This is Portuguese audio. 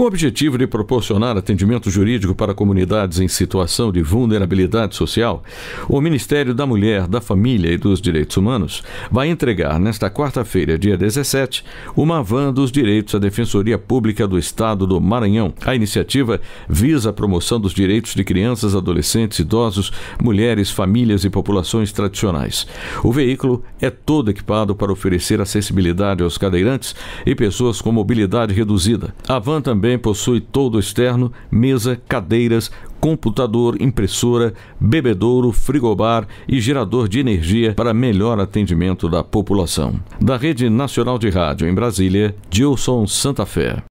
Com o objetivo de proporcionar atendimento jurídico para comunidades em situação de vulnerabilidade social, o Ministério da Mulher, da Família e dos Direitos Humanos vai entregar nesta quarta-feira, dia 17, uma van dos direitos à Defensoria Pública do Estado do Maranhão. A iniciativa visa a promoção dos direitos de crianças, adolescentes, idosos, mulheres, famílias e populações tradicionais. O veículo é todo equipado para oferecer acessibilidade aos cadeirantes e pessoas com mobilidade reduzida. A van também também possui todo externo, mesa, cadeiras, computador, impressora, bebedouro, frigobar e gerador de energia para melhor atendimento da população. Da Rede Nacional de Rádio em Brasília, Dilson Santa Fé.